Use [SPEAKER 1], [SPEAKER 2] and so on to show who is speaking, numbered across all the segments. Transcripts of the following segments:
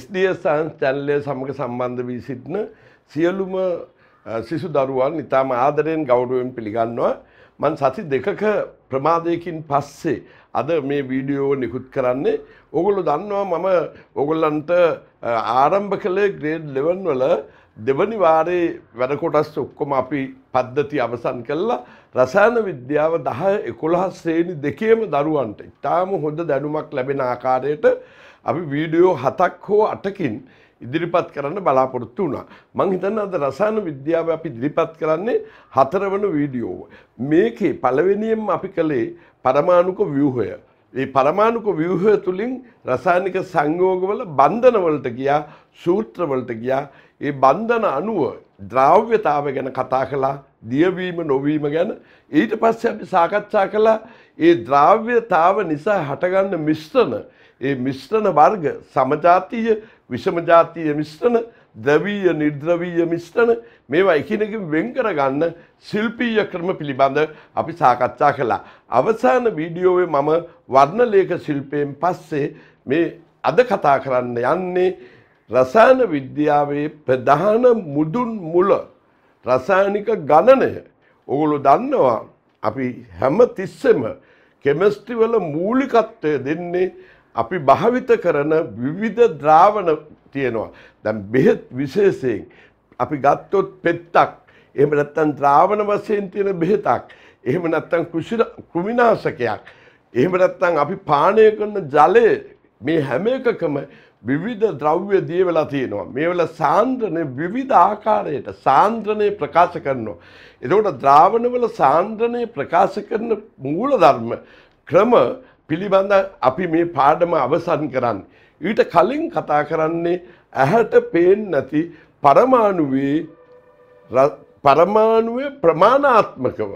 [SPEAKER 1] ස්DS සහන්ස් චැනලය සමඟ සම්බන්ධ වී සිටින සියලුම සිසු දරුවන් ඉතාම ආදරයෙන් ගෞරුවෙන් පිළිගන්නවා. මන් සති දෙකක ප්‍රමාදයකින් පස්සේ අද මේ වීඩියෝ නිකුත් කරන්නේ. ඔගොලු දන්නවා මම ඔගොල්ලන්ට ආරම්භ කළේ ග්‍රේඩ් ලෙවන් වල දෙවනි වාරේ වැඩකොටස් ඔක්කොම අපි පද්ධති අවසන් කළා රසායන විද්‍යාව දහ එකොළහ ශ්‍රේණි දෙකේම දරුවන්ට ඉතාම හොඳ දැනුමක් ලැබෙන ආකාරයට අපි වීඩියෝ හතක් හෝ අටකින් ඉදිරිපත් කරන්න බලාපොරොත්තු වුණා. මං හිතන්න අද රසායන විද්‍යාව අපි ඉදිරිපත් කරන්නේ හතරවන වීඩියෝව. මේකේ පළවෙනියෙන් අපි කළේ පරමාණුක ව්‍යුහය. ඒ පරමාණුක ව්‍යුහය තුලින් රසායනික සංයෝගවල බන්ධනවලට ගියා, සූත්‍රවලට ගියා. ඒ බන්ධන අණුව ද්‍රව්‍යතාවය ගැන කතා කළා, දියවීම නොවීම ගැන. ඊට පස්සේ අපි සාකච්ඡා කළා ඒ ද්‍රව්‍යතාව නිසා හටගන්න මිශ්‍රණ ඒ මිශ්‍රණ වර්ග සමජාතීය විෂමජාතීය මිශ්‍රණ ද්‍රවීය නිර්ද්‍රවීය මිශ්‍රණ මේවා එකිනෙකින් වෙන් කරගන්න ශිල්පීය ක්‍රම පිළිබඳ අපි සාකච්ඡා කළා. අවසාන වීඩියෝවේ මම වර්ණලේඛ ශිල්පයෙන් පස්සේ මේ අද කතා කරන්න යන්නේ රසායන විද්‍යාවේ ප්‍රධාන මුදුන් මුල රසායනික ගණනය. ඔගොල්ලෝ දන්නවා අපි හැම තිස්සෙම කෙමිස්ට්‍රි වල මූලිකත්වය දෙන්නේ අපි භාවිත කරන විවිධ ද්‍රාවණ තියෙනවා. දැන් බෙහෙත් විශේෂයෙන් අපි ගත්තොත් පෙත්තක්. එහෙම නැත්නම් ද්‍රාවණ වශයෙන් තියෙන බෙහෙතක්. එහෙම නැත්නම් කෘමිනාශකයක්. එහෙම නැත්නම් අපි පානය කරන ජලය මේ හැම එකකම විවිධ ද්‍රව්‍ය දියවෙලා තියෙනවා. මේවල සාන්ද්‍රණය විවිධ ආකාරයට සාන්ද්‍රණය ප්‍රකාශ කරනවා. එතකොට ද්‍රාවණවල සාන්ද්‍රණය ප්‍රකාශ කරන මූලධර්ම ක්‍රම පිළිබඳ අපි මේ පාඩම අවසන් කරන්න. ඊට කලින් කතා කරන්නේ ඇහැට පේෙන් නැති පරමාණුවේ පරමාණුවේ ප්‍රමාණාත්මකව.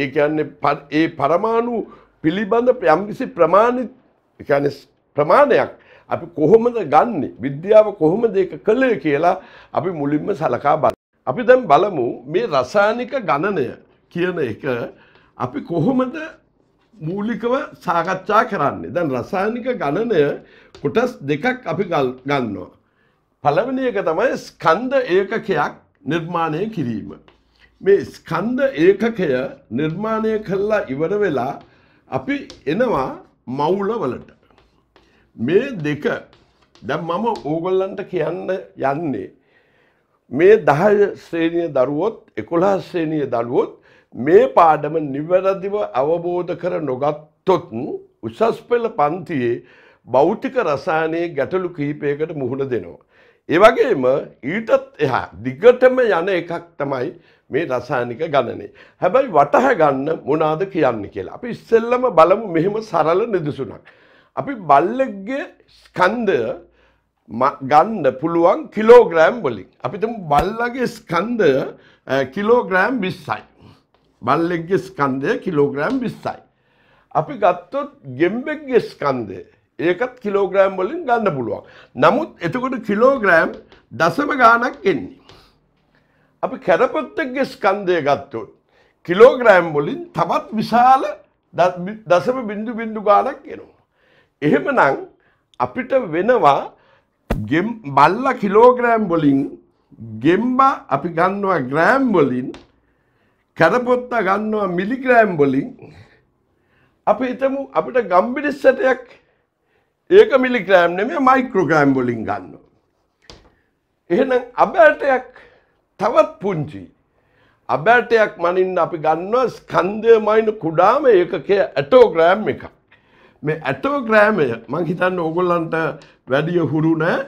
[SPEAKER 1] ඒ කියන්නේ ඒ පරමාණු පිළිබඳ යම්කිසි ප්‍රමාණිත ප්‍රමාණයක් අපි කොහොමද ගන්න විද්‍යාව කොහොම දෙක කළේ කියලා අපි මුලින්ම සලකා බල. අපි දැන් බලමු මේ රසායනික ගණනය කියන එක අපි කොහොමද මූලිකව සාකච්ඡා කරන්නේ. දැන් රසායනික ගණනය කොටස් දෙකක් අපි ගන්නවා. පළවෙනි එක තමයි ස්කන්ධ ඒකකයක් නිර්මාණය කිරීම. මේ ස්කන්ධ ඒකකය නිර්මාණය කළා ඉවර වෙලා අපි එනවා මවුල වලට. මේ දෙක දැන් මම ඕගොල්ලන්ට කියන්න යන්නේ මේ 10 ශ්‍රේණිය දරුවොත් 11 ශ්‍රේණිය දරුවොත් මේ පාඩම නිවැරදිව අවබෝධ කර නොගත්තොත් උසස් පෙළ පන්තියේ භෞතික රසායනයේ ගැටලු කිහිපයකට මුහුණ දෙනවා. ඒ වගේම ඊටත් එහා දිගටම යන එකක් තමයි මේ රසායනික ගණනය. හැබැයි වටහ ගන්න මොනවාද කියන්නේ කියලා. අපි ඉස්සෙල්ලම බලමු මෙහෙම සරල නිදසුණක්. අපි බල්ලෙක්ගේ ස්කන්ධය ගන්න පුළුවන් කිලෝග්‍රෑම් වලින්. අපි තුමු බල්ලගේ ස්කන්ධය කිලෝග්‍රෑම් 20යි. බල්ලෙක්ගේ ස්කන්දය කිලෝග්‍රෑම් විස්සයි. අපි ගත්තොත් ගෙම්බෙක්ගේ ස්කන්දය ඒකත් කිලෝග්‍රෑම් වලින් ගන්න පුළුවන්. නමුත් එතකොට කිලෝග්‍රෑම් දසම ගානක් එන්නේ. අපි කැරපොත්තගේ ස්කන්දය ගත්තොත් කිලෝග්‍රෑම් වලින් තවත් විශාල දසම බිඳු බිඳු ගානක් එනවා. එහෙමනම් අපිට වෙනවා බල්ලා කිලෝග්‍රෑම් වලින් ගෙම්බා අපි ගන්නවා ග්‍රෑම් වලින් කැරපොත්ත ගන්නවා මිලිග්‍රෑම් වලින් අපි හිතමු අපිට ගම්බිරිස් සැටයක් ඒක මිලිග්‍රෑම් නෙමෙයි මයික්‍රෝග්‍රෑම් වලින් ගන්නවා. එහෙනම් අබෑටයක් තවත් පුංචි අබෑටයක් මනින්න අපි ගන්නවා ස්කන්ධය මයින් කුඩාම ඒකකය ඇටෝග්‍රෑම් එකක්. මේ ඇටෝග්‍රෑමය මං හිතන්න ඕගොල්ලන්ට වැඩිය හුරු නෑ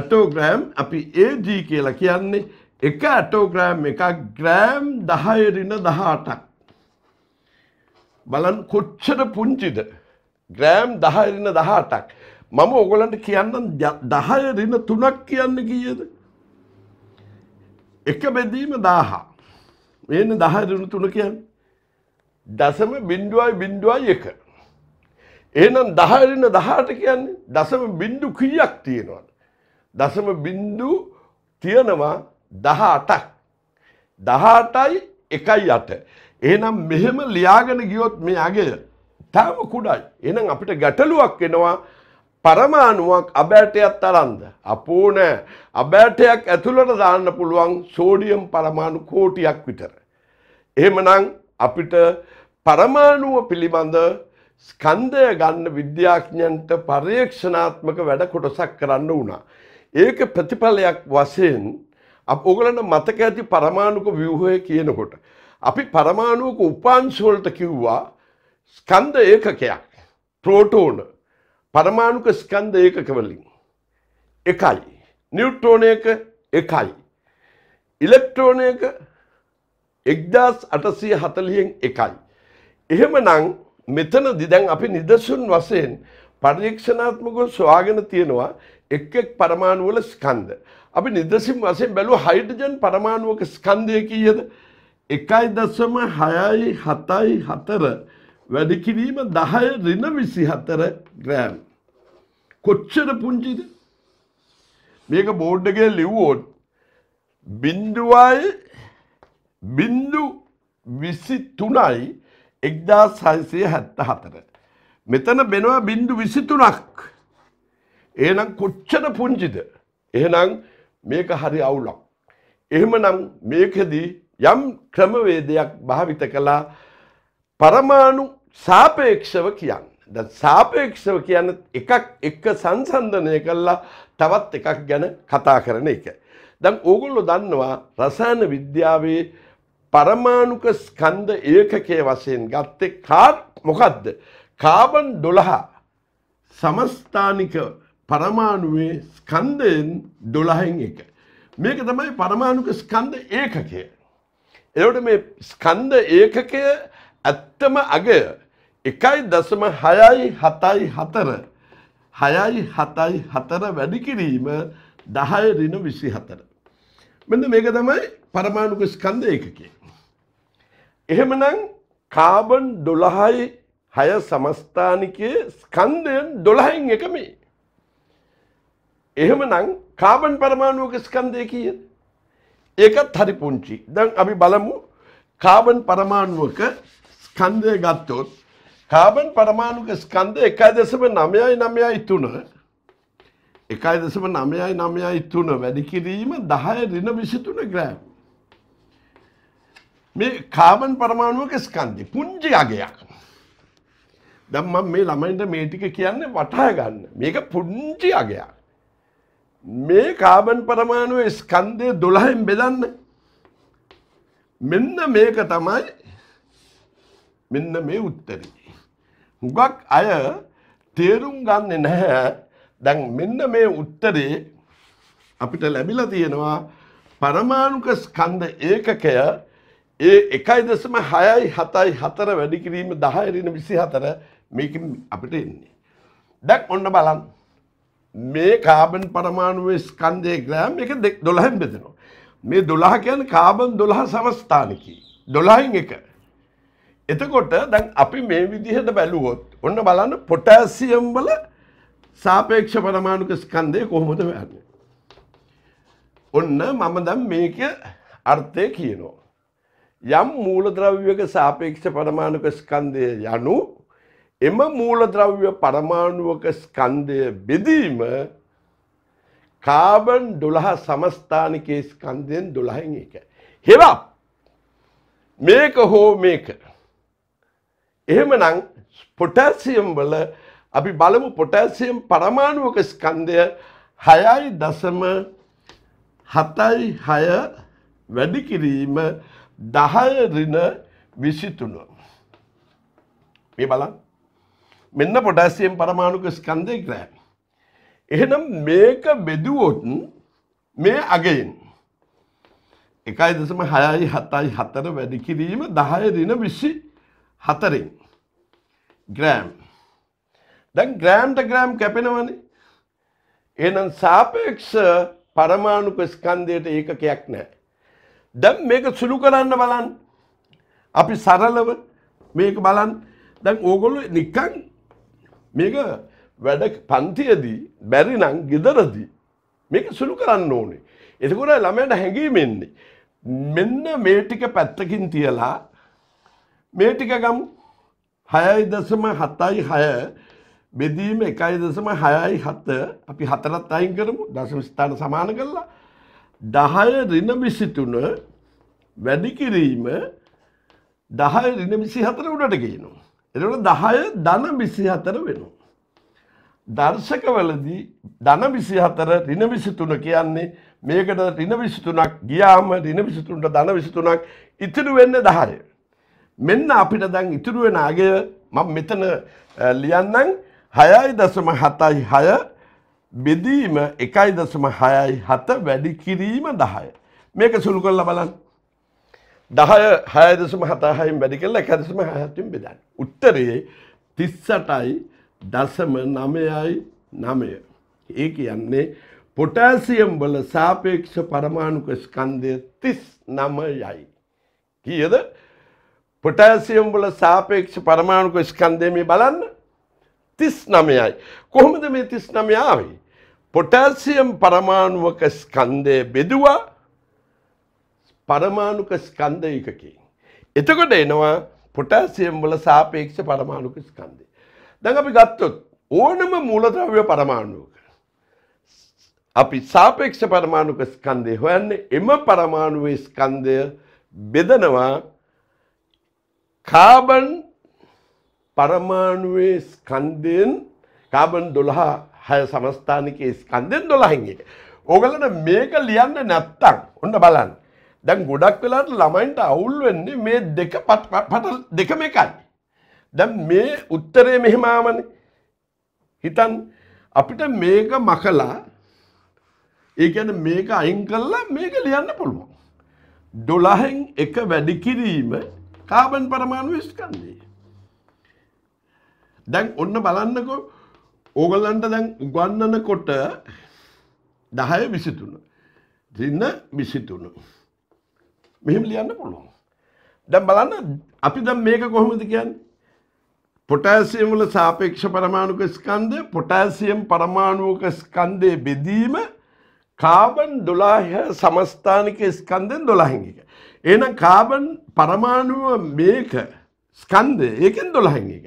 [SPEAKER 1] ඇටෝග්‍රෑම් අපි AG කියලා කියන්නේ එක ඇටෝග්‍රෑම් එකක් ග්‍රෑම් දහයරින දහටක් බලන් කොච්චර පුංචිද ග්‍රෑම් දහයරින දහටක් මම ඔගොලන්ට කියන්නම් දහයරින තුනක් කියන්න කියද එක බෙදීම දාහා මෙන්න දහයරින තුන කියන්න දසම බින්ඩුවයි බින්ඩුවයි එක එනම් දහරින දහට කියන්නේ දසම බින්දු කීයක් තියෙනවද දසම බින්දු තියෙනවා දහ අටක් දහටයි එකයි අට එනම් මෙහෙම ලියාගෙන ගියොත් මේ අගේ තාම කුඩයි එනම් අපිට ගැටලුවක් එනවා පරමාණුවක් අබෑටයක් තරන්ද අපෝ නෑ අබෑටයක් ඇතුළට දාන්න පුළුවන් සෝඩියම් පරමාණු කෝටියක් විතර එහෙමනම් අපිට පරමාණුව පිළිබඳ ස්කන්ධය ගන්න විද්‍යාඥයන්ට පර්යේක්ෂණාත්මක වැඩ කොටසක් කරන්න වුණා. ඒක ප්‍රතිඵලයක් වශයෙන් අප ඕගලන්න මතක ඇති පරමාණුක ව්‍යවහය කියනකොට. අපි පරමාණුවක උපාංශවලට කිව්වා ස්කන්ද ඒකකයක් ප්‍රෝටෝන පරමාණුක ස්කන්ද ඒකකවලින් එකයි නිියුට්‍රෝනයක එකයි ඉලෙක්ට්‍රෝනයක එක්දස් අටසය හතලියෙන් එකයි එහෙම නං මෙතන දිදැන් අපි නිදසුන් වසයෙන් පර්යක්ෂණාත්මකව ස්වාගෙන තියෙනවා එක් එක් පරමාණුවල ස්කන්ද අපි නිදසිම් වසෙන් බැලු හයිඩජන් පරමාණුවක ස්කන්දය කීයද එකයි දස්වම හයයි හතයි හතර වැඩිකිරීම දහය රින විසි හතර ග්‍රෑම්. කොච්චර පුංචිද මේක බෝඩ්ඩගේ ලිව්වෝට් බින්දුවයි බින්දු විසි තුනයි එක්දා සයිසය හැත්ත හතර. මෙතන බෙනවා බින්දු විසි තුනක්. ඒනම් කොච්චර පුංචිද. එහෙනම් මේක හරි අවුලක්. එහෙමනම් මේකෙදී යම් ක්‍රමවේදයක් භාවිත කළා පරමාණු සාපේක්ෂව කියන්න. ද සාපේක්ෂව කියන්න එකක් එක්ක සංසන්ධනය කළා තවත් එකක් ගැන කතා කරන එක. දැන් ඕගොල්ලො දන්නවා රසායන විද්‍යාවේ පරමාණුක ස්කන්ධ ඒකකය වශයෙන් ගත්තේ කාර් මොකක්ද. කාබන් ඩොළහා සමස්ථානිකව පරමාණුවේ ස්කන්ධයෙන් දොළහෙන් එක. මේක තමයි පරමාණුක ස්කන්ධ ඒකකය. එවට මේ ස්කන්ධ ඒකකය ඇත්තම අගය එකයි දසම හයයි හතයි හතර හයයි හතයි හතර වැඩිකිරීම දහය රින විසි හතර. මෙන්න මේක තමයි පරමාණුක ස්කන්ධ ඒකකේ. එහෙමනම් කාබන් දොළහයි හය සමස්ථානිකය ස්කන්ධයෙන් දොළහෙන් එක මේ. එහෙමනම් කාබන් පරමාණුවක ස්කන්ධය කීයද? ඒකත් හරි පුංචි. දැන් අපි බලමු කාබන් පරමාණුවක ස්කන්ධය ගත්තොත් කාබන් පරමාණුක ස්කන්ධය 1.993 1.993 වැඩි කිරීම 10 ඍණ 23 ග්‍රෑම්. මේ කාබන් පරමාණුවක ස්කන්ධය පුංචි අගයක්. දැන් මම මේ ළමයින්ට මේ ටික කියන්නේ වටහා ගන්න. මේක පුංචි අගයක්. මේ කාබන් පරමාණුව ස්කන්දය දොළහෙන් බෙදන්න මෙන්න මේක තමයි මෙන්න මේ උත්තරී. හුගක් අය තේරුම් ගන්න නැහැ දැන් මෙන්න මේ උත්තරේ අපිට ලැබිල තියෙනවා පරමාණුක ස්කන්ද ඒකකය ඒ එකයි දෙසම හයයි හතයි හතර වැඩිකිරීම දහයරන විසි හතර මේක අපිට එන්නේ. දැක් ඔන්න බලන්න මේ කාබන් පරමාණුවේ ස්කන්ධය ග්‍රෑම් එක දොළහෙන් බෙදෙනවා. මේ දොළහ කියන්නේ කාබන් දොළහ සමස්ථානිකී. දොළහෙන් එක. එතකොට දැන් අපි මේ විදිහට බැලුවොත් ඔන්න බලන්න පොටෑසියම් වල සාපේක්ෂ පරමාණුක ස්කන්ධය කොහොමද වෙන්නේ? ඔන්න මම දැන් මේක අර්ථය කියනවා. යම් මූලද්‍රව්‍යක සාපේක්ෂ පරමාණුක ස්කන්ධය යනු එම මූලද්‍රව්‍ය පරමාණුවක ස්කන්ධය බෙදීම කාබන් දොළහ සමස්ථානකයේ ස්කන්ධයෙන් දොළහෙන් එක. හෙවා මේක හෝ මේක. එහෙම නං පොටැසියම් වල අපි බලමු පොටැසියම් පරමාණුවක ස්කන්ධය හයයි දසම හතයි හය වැඩිකිරීම දහය රින විසිතුුණු. මේ බලන් මෙන්න පොටස්සියම් පරමාණුක ස්කන්දය ක්‍රෑ. එහෙනම් මේක බෙදුවොටන් මේ අගයෙන්. එකයි දෙසම හයයි හතයි හතර වැඩි කිරීම දහය දින විශ්ෂි හතරින්. ග්‍රෑම්. දැන් ග්‍රෑම්ට ග්‍රෑම් කැපෙනවන. එනම් සාපේක්ෂ පරමාණුක ස්කන්දයට ඒකකයක් නෑ. දැම් මේක සුළු කරන්න බලන් අපි සරලව මේක බලන් දැන් ඕගොල්ලු නිකන් මේක වැඩ පන්තියදී බැරි නං ගෙදරදී මේක සුළු කරන්න ඕනේ. එතකොට ළමයට හැඟීමෙන්නේ. මෙන්න මේ ටික පැත්තකින් තියලා මේ ටික ගම් හයයි දසම හතයි හය බෙදීම එකයි දසම හයයි හත අපි හතරත් අයින් කරමු දසම ස්ථාන සමාන කරලා දහය රින විසිතුන වැඩිකිරීම දහය රින විසි හතර උඩට කියනවා. එතකොට 10 ධන 24 වෙනවා. දර්ශකවලදී ධන 24 ඍණ 23 කියන්නේ මේකට ඍණ 23ක් ගියාම ඍණ 23ට ධන 23ක් ඉතුරු වෙන්නේ 10. මෙන්න අපිට දැන් ඉතුරු වෙන අගය මම මෙතන ලියන්නම් 6.76 බෙදීම 1.67 වැඩි කිරීම 10. මේක සුළු කරලා බලන්න. දහය හයදසම හතාහයිම් වැඩි කරලා එකදසම හැතුම් බෙදන්න. උත්තරයේ තිස්සටයි දසම නමයයි නමය. ඒ කියන්නේ පොටෑසියම් වල සාපේක්ෂ පරමාණුක ස්කන්දය තිස් නමයයි. කියද පොටෑසියම් වල සාපේක්ෂ පරමාණුක ස්කන්දයම බලන්න තිස් නමයයි. කොහොමද මේ තිස් නමයාවේ. පොටෑසියම් පරමාණුවක ස්කන්දය බෙදවා පරමාණුක ස්කන්ධයකකින්. එතකොට එනවා පොටසියම් වල සාපේක්ෂ පරමාණුක ස්කන්දේ. දැන් අපි ගත්තොත් ඕනම මූලද්‍රව්‍ය පරමාණුවක. අපි සාපේක්ෂ පරමාණුක ස්කන්දේ හොයන්නේ එම පරමාණුවේ ස්කන්දය බෙදනවා කාබන් පරමාණුවේ ස්කන්දයෙන් කාබන් දොළහා හය සමස්ථානකයේ ස්කන්දෙන් දොළහගේ. ඕගලට මේක ලියන්න නැත්තං ඔන්න බලන්න දැන් ගොඩක් වෙලාට ළමයින්ට අවුල් වෙන්නේ මේ දෙක පට දෙකම එකයි. දැන් මේ උත්තරේ මෙහෙමාමන හිතන් අපිට මේක මකලා ඒකැන මේක අයින් කල්ලා මේක ලියන්න පුළුවන්. ඩොලහෙන් එක වැඩි කිරීම කාබන් පරමාණු විස්කන්දී. දැන් ඔන්න බලන්නකො ඕගල්ලන්ට දැන් උගන්නන කොට දහය විසිතුන. තින්න විසිතුුණු. මෙහෙම ලියන්න පුළුවන්. දැන් බලන්න අපි දැන් මේක කොහොමද කියන්නේ? පොටෑසියම් වල සාපේක්ෂ පරමාණුක ස්කන්ධය පොටෑසියම් පරමාණුක ස්කන්ධයේ බෙදීම කාබන් 12 සමස්ථානික ස්කන්ධෙන් 12න් එක. එහෙනම් කාබන් පරමාණුව මේක ස්කන්ධය ඒකෙන් 12න් එක.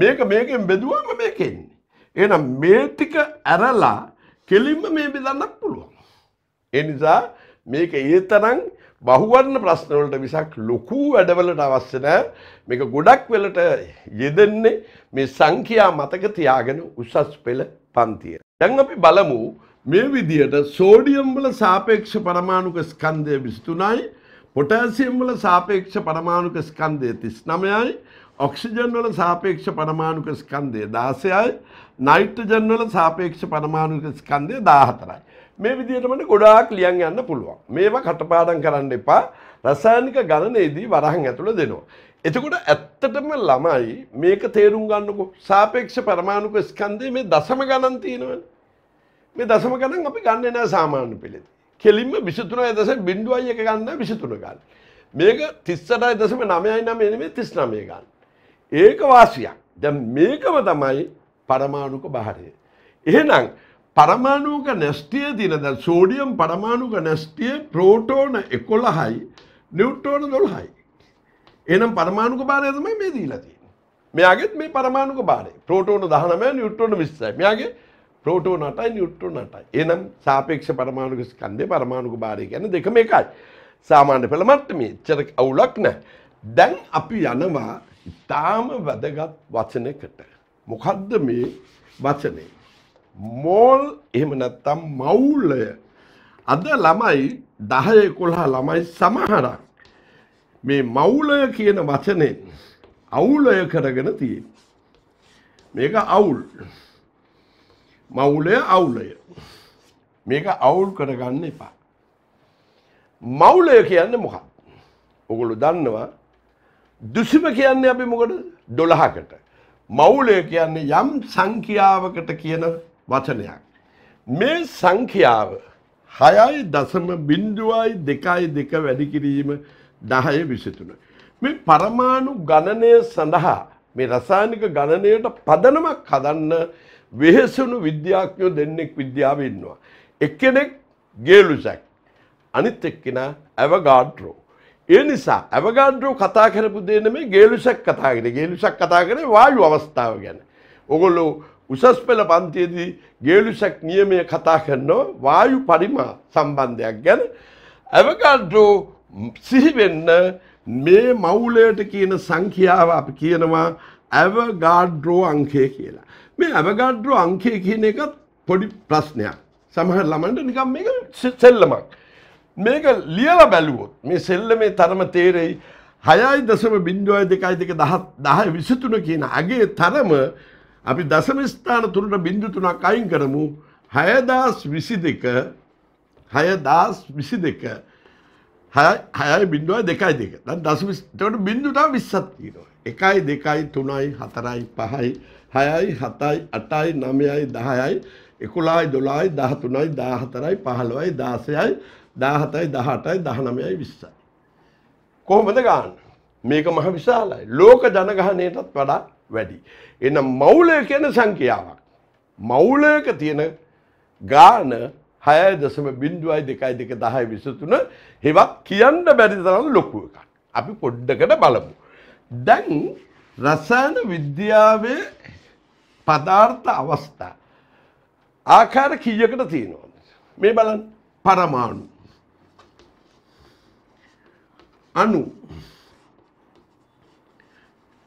[SPEAKER 1] මේක මේකෙන් බෙදුවම මේක එන්නේ. එහෙනම් මේ ටික ඇරලා කෙලින්ම මේ බෙදන්නත් පුළුවන්. ඒ නිසා මේක ඒ තරම් බහුවන්න ප්‍රශ්නවලට විසක් ලොකු වැඩවලට අවශ්‍ය නෑ මේක ගොඩක් වෙලට යෙදෙන්නේ මේ සංඛ්‍යා මතක තියාගෙන උසස් පෙළ පන්තිය. දැන් අපි බලමු මේ විදියට සෝඩියම් වල සාපේක්ෂ පරමාණුක ස්කන්ධය 23යි පොටෑසියම් වල සාපේක්ෂ පරමාණුක ස්කන්ධය 39යි ඔක්සිජන් වල සාපේක්ෂ පරමාණුක ස්කන්ධය 16යි නයිට්‍රජන් වල සාපේක්ෂ පරමාණුක ස්කන්ධය 14යි මේ විදිහටමට ගොඩාක් ලියන් යන්න පුළුවන්. මේවා කටපාඩම් කරන්න එපා. රසායනික ගණනයේදී වරහන් ඇතුළ දෙනවා. එතකොට ඇත්තටම ළමයි මේක තේරුම් ගන්නකො සාපේක්ෂ පරමාණුක ස්කන්ධයේ මේ දශම ගණන් තියෙනවනේ. මේ දශම ගණන් අපි ගන්නෙ නෑ සාමාන්‍ය පෙළේදී. කෙලින්ම 23.01 ගන්න 23 ගන්න. මේක 38.999 නෙමෙයි 39 ගන්න. ඒක වාසියක්. දැන් මේකම තමයි පරමාණුක බහරය. එහෙනම් පරමාණුක නැස්ටිය තිනද සෝඩියම් පරමාණුක නැස්ටිය ප්‍රෝටෝන එකොළහයි නිවටෝන දොල්හයි. එනම් පරමාණුක භාරය තමයි මේ දීලතිය. මෙයාගෙත් මේ පරමාණුක භාරය ප්‍රෝටෝන දහනම නිවටෝන විස්සයි මෙයාගේ ප්‍රෝටෝන අටයි නිවටෝන අටයි එනම් සාපේක්ෂ පරමාණුක ස්කන්දය පරමාණුක භාරය ගැන දෙකම එකයි. සාමාන්‍ය පෙළ මට්ටමේ චරක අවුලක් නෑ. දැන් අපි යනවා ඉතාම වැදගත් වචනකට. මොකක්ද මේ වචනේ. මෝල් එහෙම නැත්තම් මවුල්ලය අද ළමයි දහය එකොළහා ළමයි සමහරක් මේ මවුලය කියන වචනේ අවුලය කරගෙන තිය මේක අවුල් මවුලය අවුලය මේක අවුල් කරගන්න එපා මවුලය කියන්න මොකක් ඔගොලු දන්නවා දුසිම කියන්නේ අපි මොකට දොළහකට මවුලය කියන්නේ යම් සංඛ්‍යාවකට කියන වචනයක්. මේ සංඛ්‍යාව හයයි දසම බින්දුවයි දෙකයි දෙක වැඩිකිරීම දහය විසිතුන. මේ පරමාණු ගණනය සඳහා මේ රසායනික ගණනයට පදනමක් හදන්න වෙහෙසුණු විද්‍යාඥයෝ දෙන්නෙක් විද්‍යාවේ ඉන්නවා. එක්කෙනෙක් ගේලුසැක් අනිත් එක්කෙන ඇවගාඩ්‍රෝ. ඒ නිසා ඇවගාඩ්‍රෝ කතා කරපු දේ නෙමේ ගේලුසැක් කතා කරේ. ගේලුසැක් කතා කරේ වායු අවස්ථාව ගැන. ඔගොල්ලෝ උසස් පෙළ පන්තියේදී ගේලුසැක් නියමය කතා කරනවා වායු පරිමා සම්බන්ධයක් ගැන ඇවකාඩ්‍රෝ සිහිවෙන්න මේ මවුලයට කියන සංඛ්‍යාව අපි කියනවා ඇවගාඩ්‍රෝ අංකය කියලා. මේ ඇවගාඩ්‍රෝ අංකය කියන එකත් පොඩි ප්‍රශ්නයක්. සමහර ළමන්ට නිකම් මේක සෙල්ලමක්. මේක ලියලා බැලුවොත් මේ සෙල්ලමේ තරම තේරෙයි හයයි දසම බින්දුවයි දෙකයි දෙක දහ විසිතුන කියන අගේ තරම අපි දසම ස්ථාන තුරට බිින්දු තුනක් අයින් කරමු හයදස් විසි දෙක හයදස් විසි දෙක හයයි බින්දුවයි දෙකයි දෙක දසමට බින්දුටා විස්සත් කියීනවා. එකයි දෙකයි තුනයි හතරයි පහයි හයයි හතයි අටයි නමයයි දහයයි එකුලායි දොලායි දහතුනයි දාහතරයි පහළවයි දාසයයි දාහතයි දහටයි දහනමයයි විස්සයි. කොහොමද ගාන්න මේක මහ විශාලයි ලෝක ජනගහනයටත් වඩා වැඩි. එන්න මවුලය කියන සංඛ්‍යාවක්. මවුලයක තියෙන ගාන හය දසම බින්දුවයි දෙකයි දෙක දහයි විසතුන හෙවත් කියන්න බැරි තරම් ලොකු එකක්. අපි පොඩ්ඩකට බලමු. දැන් රසායන විද්‍යාවේ පදාර්ථ අවස්ථා ආකාර කීයකට තියෙනවද? මේ බලන්න පරමාණු අණු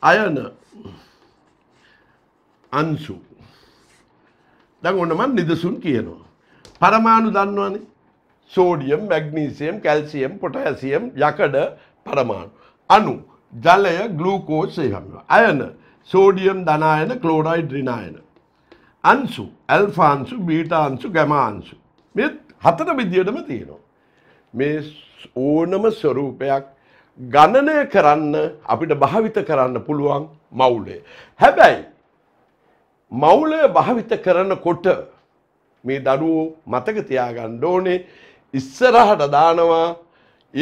[SPEAKER 1] අයන අංශු. දැන් ඔන්න මම නිදසුන් කියනවා. පරමාණු දන්නවනේ. සෝඩියම්, මැග්නීසියම්, කැල්සියම්, පොටෑසියම්, යකඩ පරමාණු. අණු, ජලය, ග්ලූකෝස් එහෙම. අයන, සෝඩියම් ධන අයන, ක්ලෝරයිඩ් ඍණ අයන. අංශු, ඇල්ෆා අංශු, බීටා අංශු, ගැමා අංශු. මේ හතර විදියටම තියෙනවා. මේ ඕනම ස්වරූපයක් ගණනය කරන්න අපිට භාවිත කරන්න පුළුවන් මවුලේ. හැබැයි මවුලය භාවිත කරනකොට මේ දරුවෝ මතක තියාගන්න ඕනේ ඉස්සරහට දානවා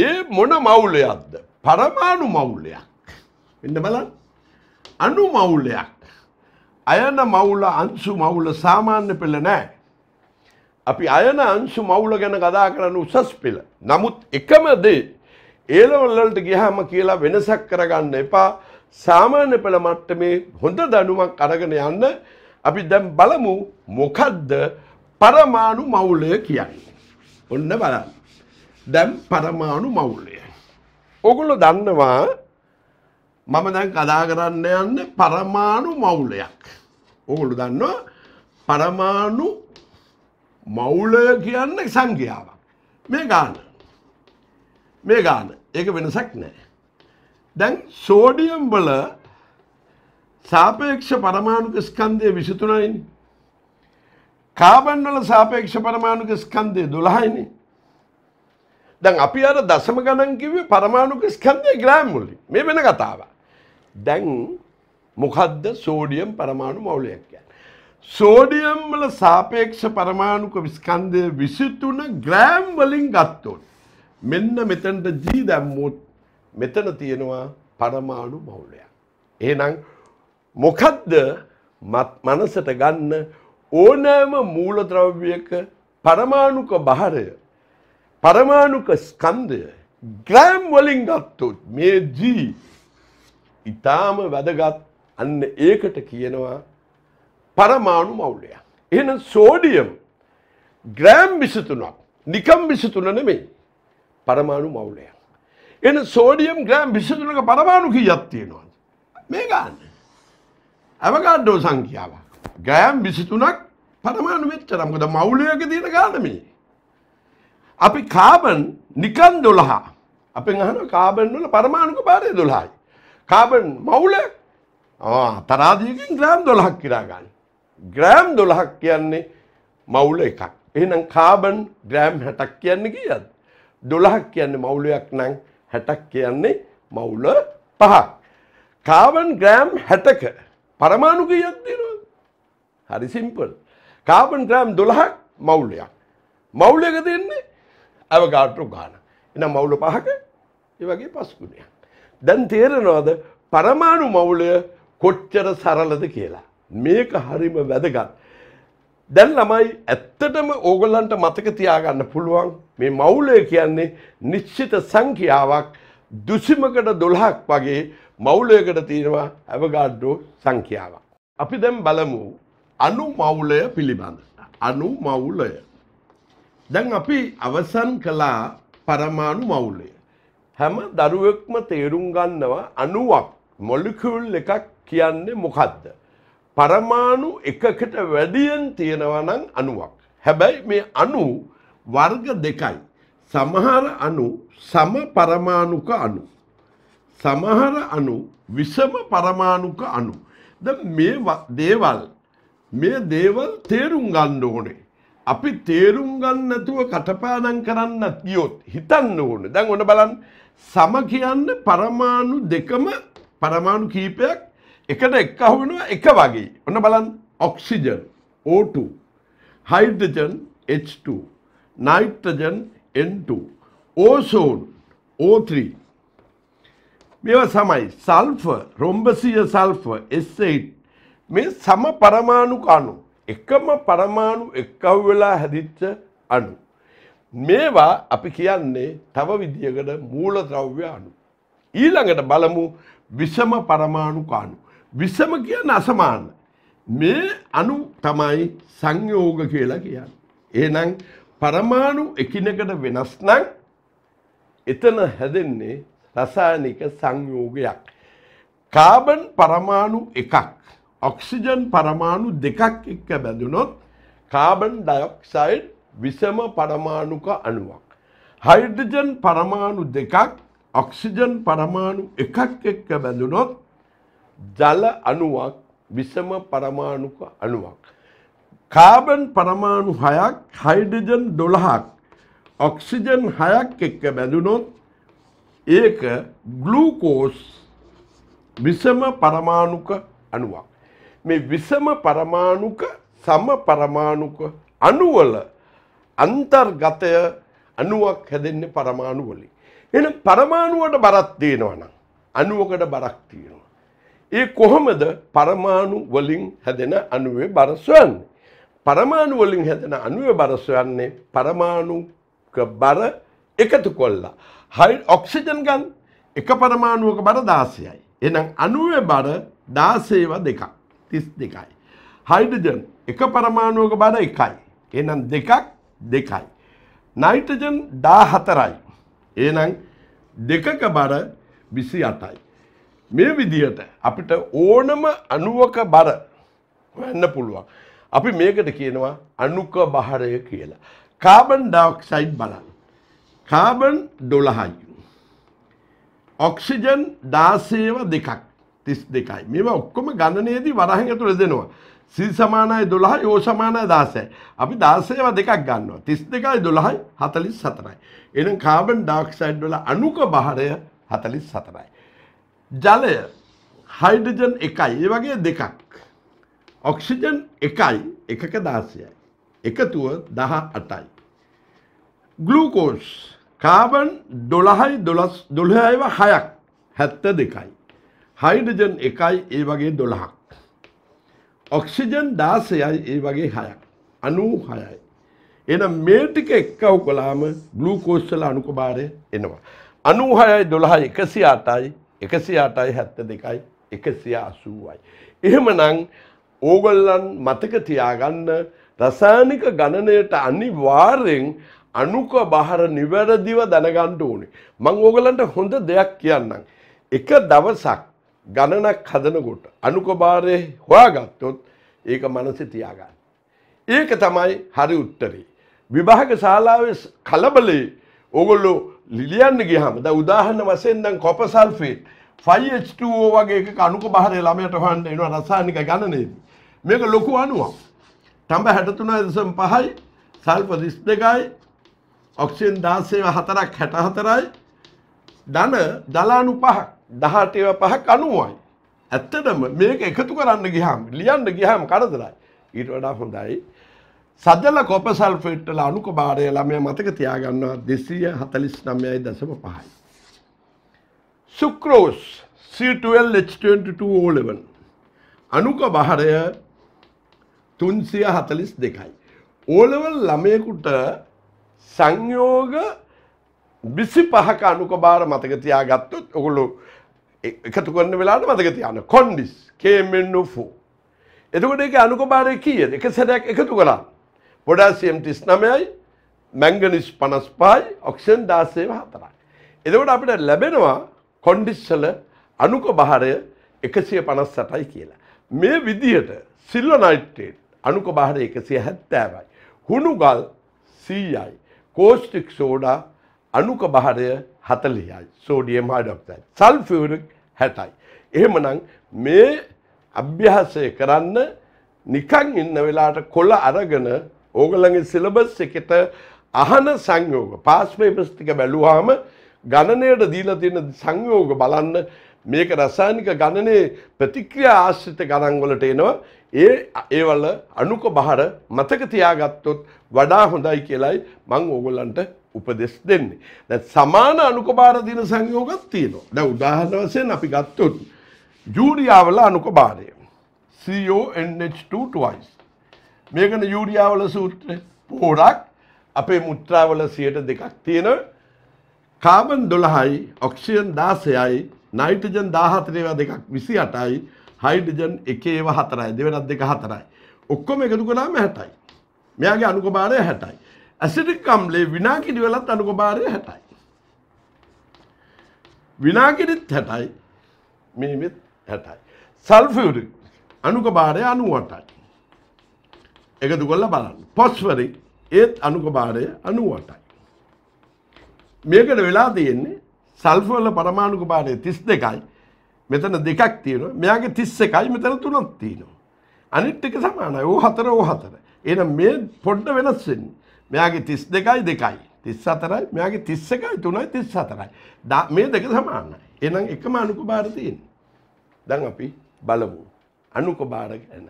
[SPEAKER 1] ඒ මොන මවුලයක්ද පරමාණු මවුලයක් එන්න බලන්න අනු මවුලයක් අයන මවුල අංශු මවුල සාමාන්‍ය පෙළ නෑ අපි අයන අංශු මවුල ගැන කතා කරන්න උසස් පෙළ නමුත් එකම දේ ඒලවල්ලට ගිහාම කියලා වෙනසක් කරගන්න එපා සාමාන්‍ය පෙළ මට්ටමේ හොඳ දනුමක් අරගෙන යන්න අපි දැම් බලමු මොකද්ද පරමාණු මවුලය කියන්නේ. ඔන්න බලන්න. දැම් පරමාණු මවුලය. ඔගොල්ලො දන්නවා මම දැන් කදා කරන්න යන්න පරමාණු මවුලයක්. ඔගොලු දන්නවා පරමාණු මවුලය කියන්න සංගයාවක්. මේ ගාන. මේ ගාන ඒක වෙනසක් නෑ. දැන් සෝඩියම් වල සාපේක්ෂ පරමාණුක ස්කන්දය විසිතුනයිනි. කාබන්වල සාපේක්ෂ පරමාණුක ස්කන්දය දොළහයිනි. දැන් අපි අර දසම ගණන්කිවේ පරමාණුක ස්කන්දය ග්‍රෑම්මුලි මේ වෙන කතාව. දැන් මොකද්ද සෝඩියම් පරමාණු මවුලයක් යන්. සෝඩියම්වල සාපේක්ෂ පරමාණුක විස්කන්දය විසිතුන ග්‍රෑම් වලින් ගත්තොන්. මෙන්න මෙතැන්ට ජී දැම්මුත් මෙතන තියෙනවා පරමාණු මවුලයක්. ඒනම් මොකක්ද මනසට ගන්න ඕනෑම මූලද්‍රව්‍යක පරමාණුක භාරය පරමාණුක ස්කන්දය ග්‍රෑම් වලින් ගත්තොත් මේ ජී ඉතාම වැදගත් අන්න ඒකට කියනවා පරමාණු මවුලයක්. එන සෝඩියම් ග්‍රෑම් විසිතුනක් නිකම් විසිතුන නෙමේ පරමාණු මවුලයක්. එන සෝඩියම් ග්‍රෑම් විසිතුනක පරමාණු කී යත්තියෙනවා. මේ ගන්න. ඇවගාඩ්ඩෝ සංඛ්‍යාවක් ගෑම් විසිතුනක් පටමානු වෙච්ච නම්කද මවුලයක තියෙන ගානමේ. අපි කාබන් නිකන් දොළහා අප අහන කාබන් වල පරමාණුක පාරය දොළහයි. කාබන් මවුල තරාදීකින් ග්‍රෑම් දොළහක් කිරාගන්න. ග්‍රෑම් දොළහක් කියන්නේ මවුල එකක්. එහනම් කාබන් ග්‍රෑම් හැටක් කියන්නේ කියද. දොළහක් කියන්නේ මවුලයක් නං හැටක් කියන්නේ මවුල පහක්. කාබන් ග්‍රෑම් හැටක පරමාණු කීයක් තියෙනවද? හරි සිම්පල්. කාබන් ග්‍රෑම් 12ක් මවුලයක්. මවුලයක තියෙන්නේ අවකාට්‍රෝ ගාන. එහෙනම් මවුල පහක ඒ වගේ පස් ගුණයක්. දැන් තේරෙනවද පරමාණු මවුලය කොච්චර සරලද කියලා. මේක හරිම වැදගත්. දැන් ළමයි ඇත්තටම ඕගොල්ලන්ට මතක තියාගන්න පුළුවන් මේ මවුලය කියන්නේ නිශ්චිත සංඛ්‍යාවක් දුසිමකට 12ක් වගේ මවුලයකට තියෙනවා ඇවගාඩ්ඩෝ සංඛ්‍යාව. අපි දැම් බලමු අනු මවුලය පිළිබඳ. අනු මවුලය. දැන් අපි අවසන් කලා පරමාණු මවුලය. හැම දරුවෙක්ම තේරුම් ගන්නවා අනුවක් මොලිකුල් එකක් කියන්නේ මොකක්ද. පරමාණු එකකට වැඩියෙන් තියෙනවනං අනුවක්. හැබැයි මේ අනු වර්ග දෙකයි. සමහර අනු සම පරමාණුක අනු. සමහර අණු විෂම පරමාණුක අණු. ද මේ දේවල් මේ දේවල් තේරුම් ගන්න ඕනේ. අපි තේරුම් ගන්න නැතුව කටපාඩම් කරන්න ගියොත් හිතන්න ඕනේ. දැන් ඔන්න බලන්න සම කියන්නේ පරමාණු දෙකම පරමාණු කීපයක් එකට එක්කහු වෙනවා එක වගේ. ඔන්න බලන්න oxygen O2 hydrogen H2 nitrogen N2 ozone O3 මෙවසමයි සල්ෆ රොම්බසිය සල්ෆ එස්සයිට් මේ සම පරමාණුක අනු එකම පරමාණු එක්කව් වෙලා හැදිච්ච අනු. මේවා අපි කියන්නේ තව විදිියකට මූල ද්‍රව්‍ය අනු. ඊළඟට බලමු විසම පරමාණු කානු. විසම කිය නසමාන්න. මේ අනු තමයි සංයෝග කියලා කියන්න. ඒනං පරමාණු එකිනකට වෙනස් නං එතන හැදෙන්නේ රසායනික සංයෝගයක්. කාබන් පරමාණු එකක් ඔක්සිජන් පරමාණු දෙකක් එක්ක බැඳුනොත් කාබන් ඩයොක්සයිඩ් විසම පරමාණුක අණුවක්. හයිඩජන් පරමාණු දෙකක් ඔක්සිජන් පරමාණු එකක් එක්ක බැඳුනොත් ජල අණුවක් විසම පරමාණුක අණුවක්. කාබන් පරමාණු හයක් හයිඩජන් දොළහක් ඔක්සිජන් හයක් එක්ක බැඳුනොත් ඒක ගලූකෝස් විසම පරමාණුක අණුවක්. මේ විසම පරමාණුක සම පරමාණුක අණුවල අන්තර්ගතය අණුවක් හැදෙන්නේ පරමාණු වලින්. එහෙනම් පරමාණුවට බරක් තියෙනවා නම් අණුවකට බරක් තියෙනවා. ඒ කොහොමද පරමාණු වලින් හැදෙන අණුවේ බර සොයන්නේ? පරමාණු වලින් හැදෙන අණුවේ බර සොයන්නේ පරමාණුක බර එකතු කළා. හයි ඔක්සිජන් ගන් එක පරමාණුවක බර දාසයයි. එනම් අනුවේ බර දාසේව දෙකක් තිස් දෙකයි. හයිඩජන් එක පරමාණුවක බර එකයි. එනම් දෙකක් දෙකයි. නයිටජන් දා හතරයි. එනම් දෙකක බර විසි අටයි. මේ විදිහට අපිට ඕනම අනුවක බර වෙන්න පුළුවන්. අපි මේකට කියනවා අනුක බහරය කියලා. කාබන් ඩයොක්සයිඩ් බලන්න. කාබන් දොළහයි. ඔක්සිජන් දාසේව දෙකක් තිස් දෙකයි මේ ඔක්කොම ගණනයේදී වරහන් ඇතුළ දෙනවා. සිල් සමානයි දොළහ යෝ සමානය දාසයි. අපි දාසේව දෙකක් ගන්නවා තිස් දෙකයි දොළහයි හතලිස් සතරයි. එනම් කාබන් ඩක්සයිඩ් වල අනුක භාරය හතලිස් සතරයි. ජලය හයිඩජන් එකයි ඒ වගේ දෙකක්. ඔක්සිජන් එකයි එකක දාසයයි. එකතුව දහ අටයි. ගලූකෝස් කාබන් දොළහයි දොළහයව හයක් හැත්ත දෙකයි. හයිඩජන් එකයි ඒ වගේ දොළහක්. ඔක්සිජන් දාසයයි ඒ වගේ හයක් අනූ හයයි. එන මේ ටික එක්කව කලාම ගලූකෝස්සල අනුකභාරය එනවා. අනූහයයි දොළහයි එකසි අටයි එකසි අටයි හැත්ත දෙකයි එකසිය අසූුවයි. එහෙමනං ඕගොල්ලන් මතක තියාගන්න රසානික ගණනයට අනිවාර්යෙන් අනුක බහර නිවැරදිව දැනගණ්ඩ ඕනේ. මං ඕගලන්ට හොඳ දෙයක් කියන්නම්. එක දවසක් ගණනක් හදනකොට අනුක බාරය හොයාගත්තොත් ඒක මනස තියාගන්න. ඒක තමයි හරි උත්තරේ. විභාග ශාලාවේ කලබලේ ඕගොල්ලෝ ලිලියන්න ගියහම ද උදාහරණ වශයෙන් නම් කොපර් සල්ෆේට් 5H2O වගේ එකක අණුක බහරය ළමයට හොයන්න එනවා රසායනික ගණනේදී. මේක ලොකු අණුවක්. තඹ 63.5යි සල්ෆර් 32යි ඔක්ෂන් දාන්සේ හතරක් හැට හතරයි දන දලානු පහක් දහට ඒව පහක් අනුවයි. ඇත්තටම මේක එකතු කරන්න ගිහම් ලියන්න ගිහම කරදරයි. ඊට වඩා හොඳයි. සදල කොපසල් ෆෙට්ටල අනුක භාරය ළමය මතක තියාගන්නවා දෙසීය හතලිස් නම්යයි දසම පහයි. සුක්‍රෝස් C12H22O11 අනුක භාරය තුන්සිය හතලිස් දෙකයි. ඕලවල් ළමයකුට සංයෝග විසි පහක අනුකබාර මතක තියා ගත්තොත් ඔගොලු එකතු කරන වෙලාට මතක තියන්න කොන්ඩිස් කේමෙන්න්නොෆෝ. එතකොට එක අනුකබාරය කියද එක සැරයක් එකතු කලා පොඩාසියම් තිස් නමයයි මැංගනිස් පනස් පායි ඔක්ෂන් දාසේව හතරයි. එදකට අපිට ලැබෙනවා කොන්ඩිස්සල අනුක භාරය එකසිය පනස් සටයි කියලා. මේ විදිහට සිල්ල නයිට්ටේට් අනුක භාරය එකසිය හැත්තෑවයි. හුණුගල් සීයයි. කෝස්ටික් සෝඩා අණුක භාරය 40යි සෝඩියම් හයිඩ්‍රොක්සයිඩ් සල්ෆියුරික් 60යි එහෙමනම් මේ අභ්‍යාසය කරන්න නිකන් ඉන්න වෙලාවට කොළ අරගෙන ඕගොල්ලන්ගේ සිලබස් එකට අහන සංයෝග පාස් පේපර්ස් ටික බැලුවාම ගණනයට දීලා තියෙන සංයෝග බලන්න මේක රසායනික ගණනේ ප්‍රතික්‍රියා ආශ්‍රිත ගණන් වලට එනවා ඒ ඒවල අනුක බහර මතක තියාගත්තොත් වඩා හොඳයි කියලායි මං ඕගොල්ලන්ට උපදෙස් දෙන්නේ. දැන් සමාන අනුක බාර දින සංයෝගක් තියෙනවා. දැන් උදාහරණ වශයෙන් අපි ගත්තොත් යූරියාවල අනුක බාරය CONH2 twice. මේකන යූරියාවල සූත්‍රය පෝරක් අපේ මුත්‍රාවල 102ක් තියෙනවා. කාබන් 12යි, ඔක්සිජන් 16යි, නයිට්‍රජන් 14 ඒවා දෙකක් 28යි හයිඩජන් එකේ ඒව හතරයි දෙවෙනත් දෙක හතරයි. ඔක්කොම එකතු කළාම 60යි. මෙයාගේ අණුකභාරය 60යි. ඇසිටික් අම්ලේ විනාකිඩි වලත් අණුකභාරය 60යි. විනාකිඩිත් 60යි. මෙහෙමත් 60යි. සල්ෆියුරික් අණුකභාරය 98යි. එකතු කරලා බලන්න. ෆොස්ෆරික් ඒත් අණුකභාරය 98යි. මේකට වෙලා තියෙන්නේ සල්ෆර් වල පරමාණුක භාරය 32යි මෙතන දෙකක් තියෙනවා. මෙයාගේ 31යි මෙතන තුනක් තියෙනවා. අනිත් එක සමානයි. ඕ හතර ඕ හතර. එහෙනම් මේ පොඩ්ඩ වෙනස් වෙන්නේ. මෙයාගේ 32යි 2යි. 34යි මෙයාගේ 31යි 3යි 34යි. මේ දෙක සමානයි. එහෙනම් එකම අණුක බාර තියෙන්නේ. දැන් අපි බලමු. අණුක බාර ගැන.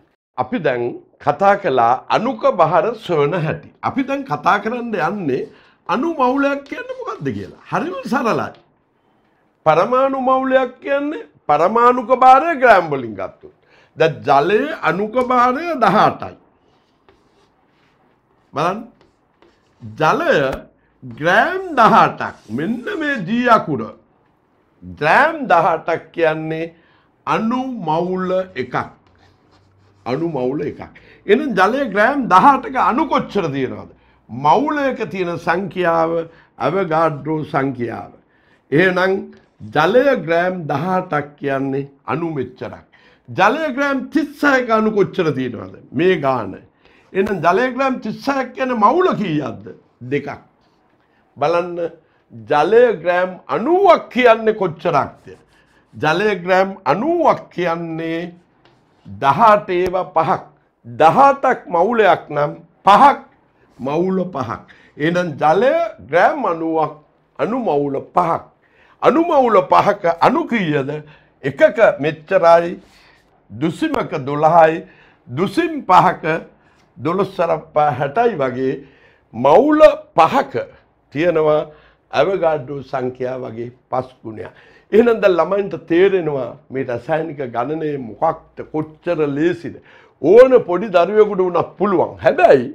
[SPEAKER 1] අපි දැන් කතා කළා අණුක බාර සොයන හැටි. අපි දැන් කතා කරන්න යන්නේ අණු මවුලයක් කියන්නේ මොකක්ද කියලා. හරිම සරලයි. පරමාණු මවුලයක් කියන්නේ පරමාණුක භාරය ග්‍රෑම්බලින් ගත්තු. ද ජලය අනුක භාරය දහටයි. බලන් ජලය ග්‍රෑම් දහටක් මෙන්න මේ ජීයකුර ග්‍රෑම් දහටක් කියන්නේ අනු මවුල්ල එකක් අනු මවුල එකක්. එන ජලය ග්‍රෑම් දහටක අනුකොච්චර තියෙනවාද. මවුලයක තියෙන සංඛ්‍යාව ඇවගාඩ්ඩෝ සංඛ්‍යාව. එහනම් ජලය ග්‍රෑම් දහටක් කියන්නේ අනු මෙච්චරක්. ජලය ග්‍රෑම් තිස්සයක අනු කොච්චර තියෙනවද මේ ගාන. එනම් ජලය ග්‍රෑම් තිස්සයක් කියන මවුල කීයක්ද දෙකක්. බලන්න ජලය ග්‍රෑම් අනුවක් කියන්නේ කොච්චරක්ද. ජලය ග්‍රෑම් අනුවක් කියන්නේ දහට ඒව පහක්. දහටක් මවුලයක් නම් පහක් මවුල පහක්. එනම් ජලය ග්‍රෑම් අනුවක් අනු මවුල පහක්. අනුමවුල පහක අනුකීයද එකක මෙච්චරයි දුසිමක දොළහයි දුසිම් පහක දොළොස්සරපා හැටයි වගේ මවුල පහක තියෙනවා ඇවගාඩ්ඩු සංඛ්‍යා වගේ පස්ගුණයක්. එහනද ළමයින්ට තේරෙනවා මේ රසායනික ගණනය මොකක්ට කොච්චර ලේසිද. ඕන පොඩි දරුවකුට වනත් පුළුවන් හැබැයි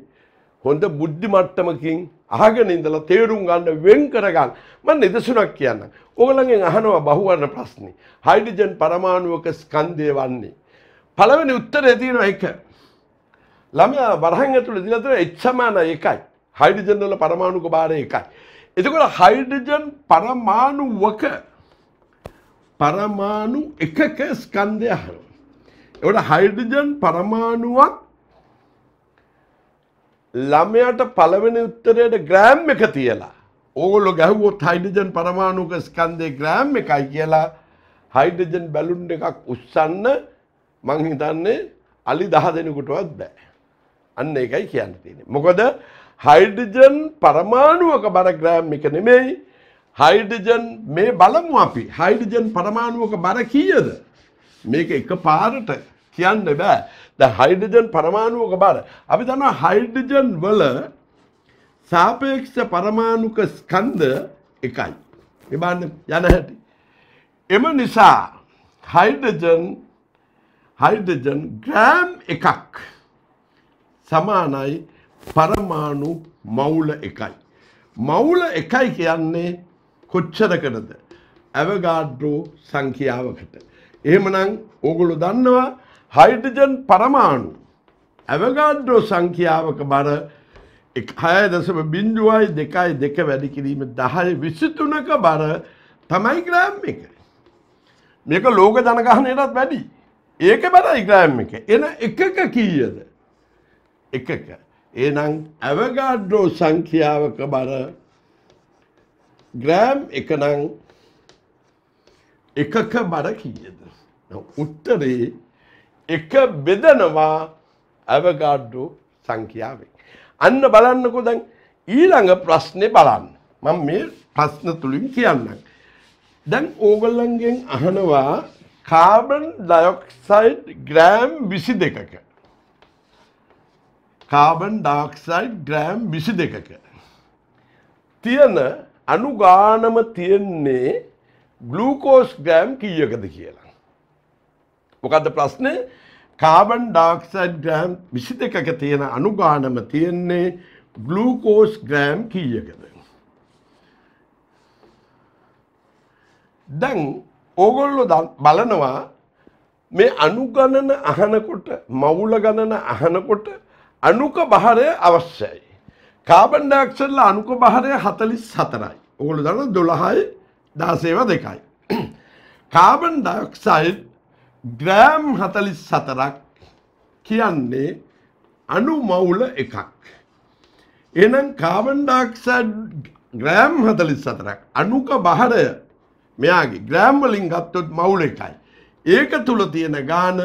[SPEAKER 1] හොඳ බුද්ධි මට්ටමකින් අහගෙන ඉඳලා තේරුම් ගන්න වෙන් කරගන්න මම නිදසුනක් කියන්න. ඕගලගෙන් අහනවා බහුවර්ණ ප්‍රශ්නේ. හයිඩ්‍රජන් පරමාණුවක ස්කන්ධය වන්නේ. පළවෙනි උත්තරය තියෙනවා එක. ළමයා වරහන් ඇතුළේ දිනලා තියෙන H සමාන 1යි. හයිඩ්‍රජන් වල පරමාණුක භාරය 1යි. එතකොට හයිඩ්‍රජන් පරමාණුවක පරමාණු එකක ස්කන්ධය අහනවා. ඒකට හයිඩ්‍රජන් පරමාණුවක් ළමයට පළවෙනි උත්තරයට ග්‍රෑම් එක තියලා ඕගොල්ලො ගැහුවොත් හයිඩජන් පරමාණුක ස්කන්දේ ග්‍රෑම් එකයි කියලා හයිඩජන් බැලුන් එකක් උත්සන්න මං හිතන්නේ අලි දහ දෙනෙකුටවත් බෑ අන්න එකයි කියන්න තියෙන. මොකද හයිඩජන් පරමාණුවක බර ග්‍රෑම් එක නෙමෙයි හයිඩජන් මේ බලමු අපි හයිඩජන් පරමාණුවක බර කීයද මේක එක පාරට කියන්න බෑ ද හයිඩජන් පරමාණුවක බාර අපි තන හයිඩජන් වල සාපේක්ෂ පරමාණුක ස්කන්ද එකයි එබන්න යන හැටි එම නිසා හයිඩජන් හයිඩජන් ග්‍රෑම් එකක් සමානයි පරමාණු මවුල එකයි මවුල එකයි කියන්නේ කොච්චරකටද ඇවගාඩ්ඩෝ සංඛ්‍යාවකට. එහෙමනම් ඕගොලු දන්නවා හයිඩජන් පරමාණු ඇවගාඩ්ඩෝ සංඛ්‍යාවක බර හය දසම බින්දුවයි දෙකයි දෙක වැඩි කිරීම දහය විසිතුනක බර තමයි ග්‍රෑම් එක. මේක ලෝක ජනගහනයටත් වැඩි. ඒක බරයි ග්‍රෑම් එක. එන එකක කීයද. එකක. එනම් ඇවගාඩ්ඩෝ සංඛ්‍යාවක බර ග්‍රෑම් එකනං එකක බර කීයද. උත්තරේ එක බෙදනවා ඇවගාඩ්ඩු සංඛ්‍යාවෙන්. අන්න බලන්නකො දැන් ඊළඟ ප්‍රශ්නය බලන්න. මම මේ ප්‍රශ්න තුළින් කියන්න. දැන් ඕගල්ලන්ගෙන් අහනවා කාබන් ඩයොක්සයිඩ් ග්‍රෑම් විසි දෙකක. කාබන් ඩක්සයිඩ් ග්‍රෑම් විසි දෙකක. තියන අනුගානම තියෙන්නේ ගලූකෝස් ග්‍රෑම් කීයකද කියලා. මොකක්ද ප්‍රශ්න කාබන් ඩාක්සයිඩ් ග්‍රෑම් විසි දෙකක තියෙන අනුගානම තියෙන්නේ ගලූකෝස් ග්‍රෑම් කීයකද. දැන් ඕගොල්ලො බලනවා මේ අනුගණන අහනකොට මවුල ගණන අහනකොට අනුක බහරය අවශ්‍යයි. කාබන් ඩක්ෂල්ල අනුක බහරය හතලිස් සතරයි. ඕගොලු දන දොළහයි දාසේව දෙකයි. කාබන් ඩක්සයිඩ් ග්‍රෑම් හතලිස් සතරක් කියන්නේ අනු මවුල එකක්. එනම් කාවන්ඩක්සඩ් ග්‍රෑම් හතලිස් සතරක් අනුක බහරය මෙයාගේ ග්‍රෑම්වලින් ගත්තොත් මවුල එකයි. ඒක තුළ තියෙන ගාන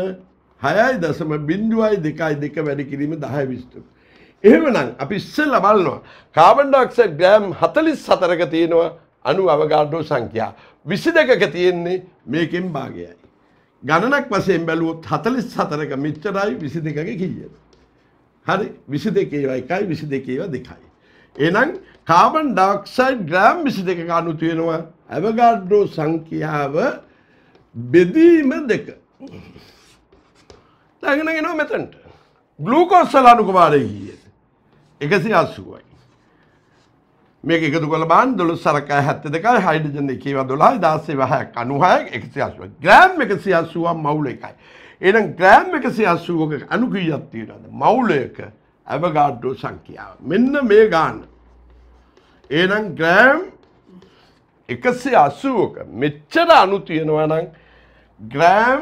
[SPEAKER 1] හයයි දසම බින්දුවයි දෙකයි දෙක වැඩි කිරීම දහය විස්තුර. එහෙමනම් අපි ඉස්සෙල්ල බලනවා කාබන්ඩක්සඩ් ග්‍රෑම් හතලිස් සතරක තියෙනවා අනු අවගාඩෝ සංඛ්‍යා. විසි දෙකක තියෙන්නේ මේකෙන් භාගයයි. ගණනක් වශයෙන් බැලුවොත් 44ක මෙච්චරයි 22කගේ කීයද? හරි 22 ඒවා එකයි 22 ඒවා දෙකයි. එහෙනම් කාබන් ඩයොක්සයිඩ් ග්‍රෑම් 22ක අණු තියෙනවා. අවගාඩ්‍රෝ සංඛ්‍යාව බෙදීම දෙක. දැන් එනවා මෙතනට. ග්ලූකෝස් වල අණු කුමාරය කීයද? 180යි. මේක එකතු කළ බාන් දොළු සරකා හැත්ත දෙකයි හයිඩජන එකව දොලායි දාසේ වහයක් අනුහයක් එකසියාසුව ග්‍රෑම් එක සියස්සුවම් මවුල එකයි. එනම් ග්‍රෑම් එක සියස්සුවක අනුකීයත්තිීරද මවුලයක ඇවගාඩ්ඩෝ සංකියාව. මෙන්න මේ ගාන්න. ඒනම් ග්‍රෑම් එකසේ අස්සුවක මෙච්චර අනු තියෙනවනම් ග්‍රෑම්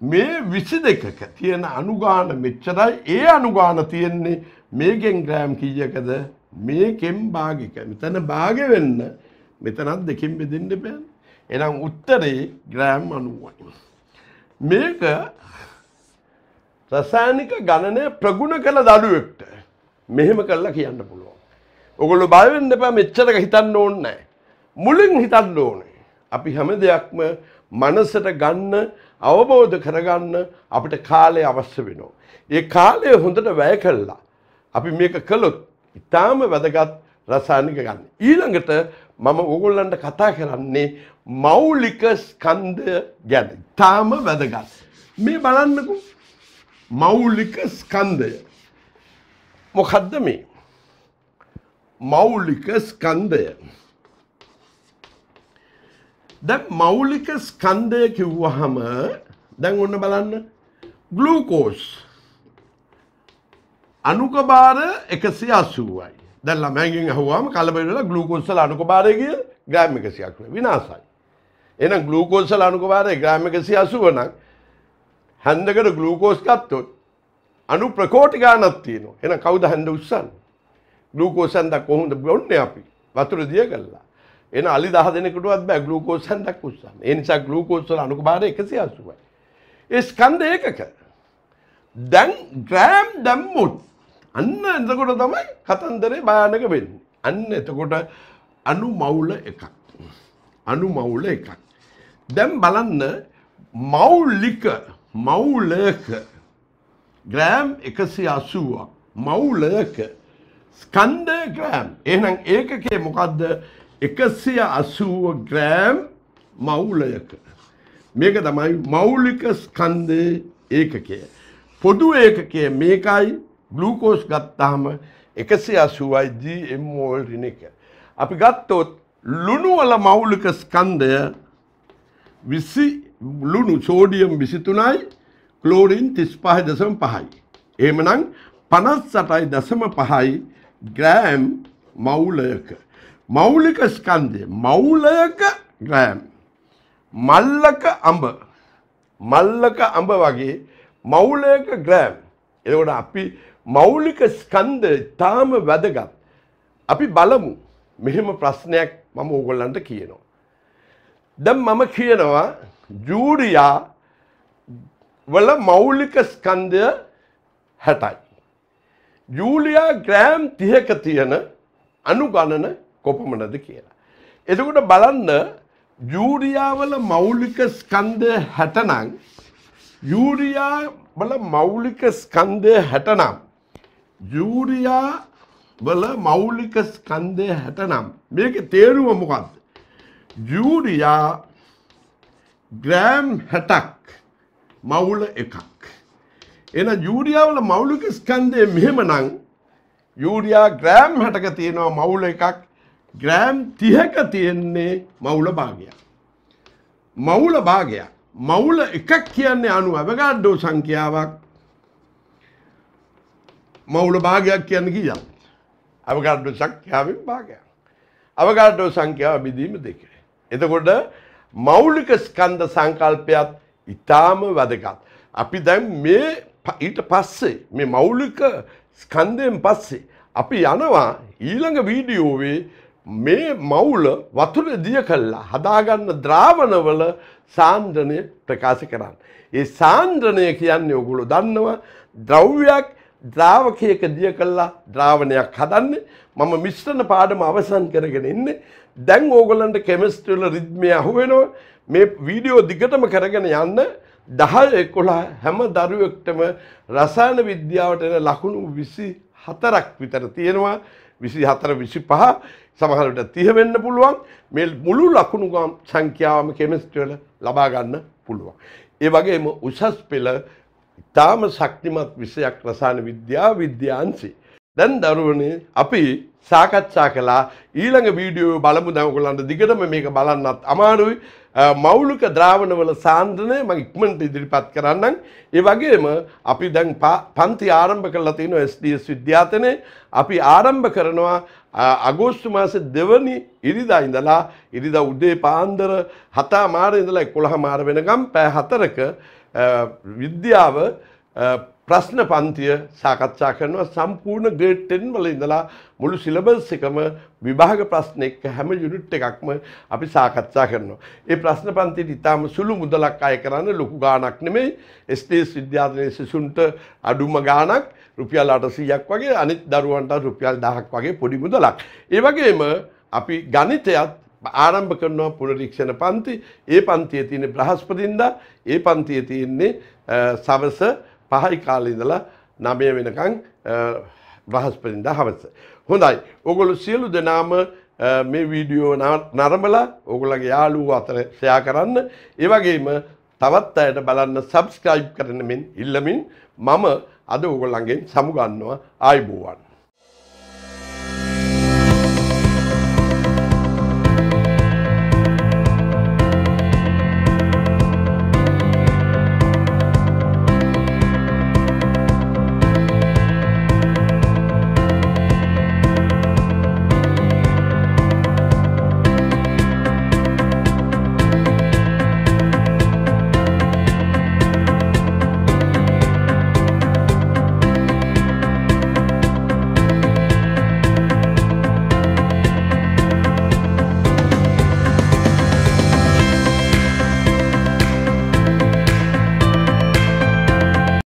[SPEAKER 1] මේ විසි දෙකක තියෙන අනුගාන මෙච්චරයි ඒ අනුගාන තියෙන්නේ මේගෙන් ග්‍රෑම් කීයකද මේකෙන් භාගික මෙතන භාග වෙන්න මෙතනත් දෙකින් බෙදෙන්න බෑන එනම් උත්තරේ ග්‍රෑම් අනුවයි. මේක රසායනික ගණනය ප්‍රගුණ කළ දඩුවෙක්ට මෙහෙම කරලා කියන්න පුළුවන්. ඔගොල බාවෙන්න එපා මෙච්චරක හිතන්න ඕන්නෑ. මුලින් හිතන්න ඕනේ. අපි හැම දෙයක්ම මනසට ගන්න අවබෝධ කරගන්න අපිට කාලය අවශ්‍ය වෙනවා. ඒ කාලය හොඳට වැය කල්ලා. අපි මේක කළොත් ඉතාම වැදගත් රසායනික ගන්න. ඊළඟට මම ඕගොල්ලන්ට කතා කරන්නේ මෞලික ස්කන්ධය ගැන. ඉතාම වැදගත්. මේ බලන්නකු මෞලික ස්කන්ධය. මොකද්ද මේ? මෞලික ස්කන්ධය. දැන් මෞලික ස්කන්ධය කිව්වහම දැන් ඔන්න බලන්න ග්ලූකෝස් අනුකබාර එකසිය අසුවයි දැල් ළමැගෙන් හවාම කලබවෙලා ගලූකොස්සල අනුකබාරයගිය ග්‍රෑම් එකසියක් විනාසයි. එන ගලූකෝස්සල අනුකබාරය ග්‍රෑම් එකසි අසුවනක් හැන්දකට ගලූකෝස් ගත්තොත් අනු ප්‍රකෝටි ගානක් තියෙනවා එන කවුද හැඳ උත්සන් ගලූකෝසන්දක් කොහොමද බොන්න අපි වතුර දිය කල්ලා එන අලි දහ දෙනෙකුටුවත් බෑ ගලූකෝසන්දක් උත්සන් ඒ නිසා ගලූකෝස්සල අනුකබාරය එකසි අසුවයි. ඒ ස්කන්ධ ඒකක දැන් ග්‍රෑම් දැම්මුත් අන්න එතකොට තමයි කතන්දරේ භයානක වෙන්නේ. අන්න එතකොට අනු මවුල එකක්. අනු මවුල එකක්. දැම් බලන්න මවුලික මවුලක ග්‍රෑම් එකසි අසුවක් මවුලක ස්කන්ඩ ග්‍රෑම් එහනම් ඒකකේ මොකක්ද එකසිය අසුව ග්‍රෑම් මවුලයක මේක තමයි මෞලික ස්කන්දය ඒකකය පොදු ඒකකය මේකයි ගලූකෝස් ගත්තාම එකසේ අසුවයි ජී එම්මෝල් රිනක. අපි ගත්තොත් ලුණුවල මවුලික ස්කන්දය විසි ලුණු සෝඩියම් විසිතුනයි කලෝරින් තිස් පහ දසම පහයි. ඒමනං පනස් සටයි දසම පහයි ග්‍රෑම් මවුලයක. මවුලික ස්කන්දය මවුලයක ග්‍රෑම්. මල්ලක අඹ මල්ලක අඹ වගේ මවුලයක ග්‍රෑම් එකොට අපි මෞලික ස්කන්ද තාම වැදගත්. අපි බලමු මෙහෙම ප්‍රශ්නයක් මම ඕගොල්ලන්ට කියනවා. දැම් මම කියනවා ජූඩියා වල මෞලික ස්කන්දය හැටයි. ජූලියා ග්‍රෑම් තිහක තියෙන අනුගණන කොපමනද කියලා. එතකොට බලන්න ජූරියාවල මෞලික ස්කන්දය හැටනං යූරියා වල මෞලික ස්කන්දය හැටනම් ජූරියා වල මෞලික ස්කන්දය හැටනම් මේක තේරුම මොකක්ද. ජූරියා ග්‍රෑම් හැටක් මවුල එකක්. එන ජූරියාවල මෞලික ස්කන්දය මෙහෙමනං යුඩියා ග්‍රෑම් හැටක තියෙනවා මවුල එකක් ග්‍රෑම් තිහක තියෙන්නේ මවුල භාගයක්. මවුල භාගයක් මවුල එකක් කියන්නේ අනු අවගාඩ්ඩෝ සංඛ්‍යාවක් මවුල භාගයක් කියන්න කියම්. අවකාඩ්ඩ සංඛ්‍යාවෙන් භාගයක්. අවකාඩ්ඩෝ සංඛ්‍යාව බිඳීම දෙක. එතකොට මෞලික ස්කන්ධ සංකල්පයත් ඉතාම වැදගත්. අපි දැන් මේ ඊට පස්සේ මේ මෞලික ස්කන්ධයෙන් පස්සේ අපි යනවා ඊළඟ වීඩියෝවේ මේ මවුල වතුර දිය කල්ලා හදාගන්න ද්‍රාවණවල සාන්ද්‍රණය ප්‍රකාශ කරන්න. ඒ සාන්ද්‍රණය කියන්නේ ඔගුලු දන්නවා ද්‍රව්‍යයක් ද්‍රාවකයක දිය කළා ද්‍රාවණයක් හදන්නේ මම මිශ්‍රණ පාඩම අවසන් කරගෙන ඉන්නේ දැන් ඕගොල්ලන්ට කෙමිස්ට්‍රි වල රිද්මය අහුවෙනවා මේ වීඩියෝ දිගටම කරගෙන යන්න 10 11 හැම දරුවෙක්ටම රසායන විද්‍යාවට එන ලකුණු 24ක් විතර තියෙනවා 24 25 සමහර විට 30 වෙන්න පුළුවන් මේ මුළු ලකුණු සංඛ්‍යාවම කෙමිස්ට්‍රි වල ලබා ගන්න පුළුවන් ඒ වගේම උසස් පෙළ ඉතාම ශක්තිමත් විෂයක් රසායන විද්‍යා විද්‍යාන්සේ. දැන් දරුවනේ අපි සාකච්ඡා කළා ඊළඟ වීඩියෝ බලමු දැන් ඔයගොල්ලන්ට දිගටම මේක බලන්නත් අමාරුයි. මෞලික ද්‍රාවණවල සාන්ද්‍රණය මම ඉක්මනට ඉදිරිපත් කරන්නම්. ඒ වගේම අපි දැන් පන්ති ආරම්භ කරලා තියෙනවා SDS විද්‍යාතනේ. අපි ආරම්භ කරනවා අගෝස්තු මාසේ දෙවනි ඉරිදා ඉඳලා ඉරිදා උදේ පාන්දර 7 මාර ඉඳලා 11 මාර වෙනකම් පැය 4ක විද්‍යාව ප්‍රශ්න පන්තිය සාකච්ඡා කරනවා සම්පූර්ණ ග්‍රේඩ් 10 වල ඉඳලා මුළු සිලබස් එකම විභාග ප්‍රශ්න එක්ක හැම යුනිට් එකක්ම අපි සාකච්ඡා කරනවා. ඒ ප්‍රශ්න පන්තියට ඊටාම සුළු මුදලක් අය කරන්න ලොකු ගාණක් නෙමෙයි. STS විද්‍යාලයේ සිසුන්ට අඩුම ගාණක් රුපියල් 800ක් වගේ අනිත් දරුවන්ට රුපියල් 1000ක් වගේ පොඩි මුදලක්. ඒ වගේම අපි ගණිතයත් ආරම්භ කරනවා පුනරීක්ෂණ පන්ති ඒ පන්තිය තියෙන බ්‍රහස්පතින්දා ඒ පන්තිය තියෙන්නේ සවස පහයි කාලේ ඉඳලා නමය වෙනකන් බ්‍රහස්පතින්දා හවස. හොඳයි. ඔගොල්ලෝ සියලු දෙනාම මේ වීඩියෝ නරඹලා ඔගොල්ලගේ යාළුවෝ අතර ෂෙයා කරන්න. ඒ වගේම තවත් අයට බලන්න subscribe කරන මෙන් ඉල්ලමින් මම අද ඔයගොල්ලන්ගෙන් සමුගන්නවා ආයිබෝවන්.